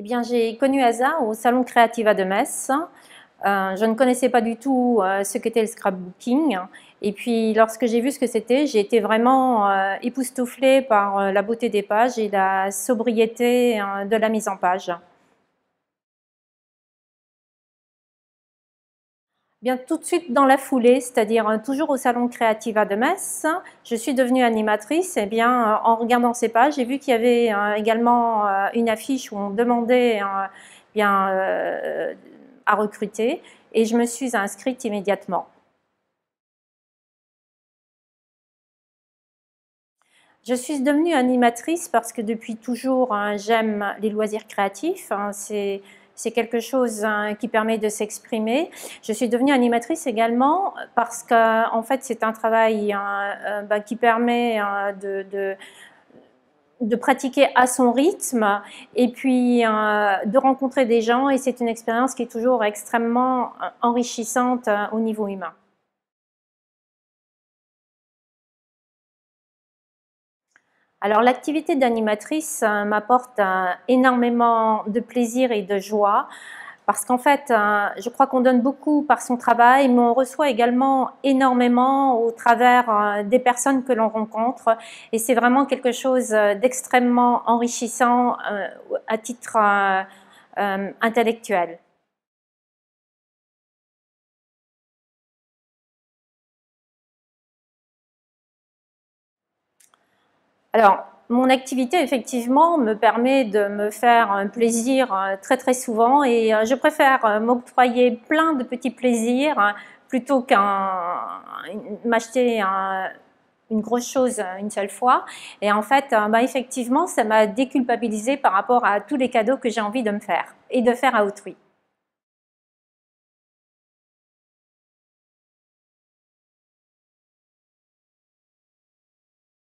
Eh bien, j'ai connu Asa au Salon Creativa de Metz. Euh, je ne connaissais pas du tout euh, ce qu'était le scrapbooking. Et puis, lorsque j'ai vu ce que c'était, j'ai été vraiment euh, époustouflée par la beauté des pages et la sobriété hein, de la mise en page. tout de suite dans la foulée, c'est-à-dire euh, toujours au Salon Creativa de Metz, je suis devenue animatrice. Et eh bien, euh, en regardant ces pages, j'ai vu qu'il y avait euh, également une affiche où on demandait à recruter et je me suis inscrite immédiatement. Je suis devenue animatrice parce que depuis toujours, hein, j'aime les loisirs créatifs. Hein, c'est c'est quelque chose hein, qui permet de s'exprimer. Je suis devenue animatrice également parce qu'en fait, c'est un travail hein, euh, bah, qui permet hein, de, pratiquer à son rythme et puis de rencontrer des gens et c'est une expérience qui est toujours extrêmement euh, enrichissante au niveau humain. Alors l'activité d'animatrice euh, m'apporte euh, énormément de plaisir et de joie parce qu'en fait, euh, je crois qu'on donne beaucoup par son travail, mais on reçoit également énormément au travers des personnes que l'on rencontre. Et c'est vraiment quelque chose d'extrêmement enrichissant à titre intellectuel. Alors, mon activité, effectivement, me permet de me faire un plaisir euh, très très souvent et euh, je préfère euh, m'octroyer plein de petits plaisirs hein, plutôt qu'un m'acheter une grosse chose une seule fois. Et en fait, bah, effectivement, ça m'a déculpabilisé par rapport à tous les cadeaux que j'ai envie de me faire et de faire à autrui.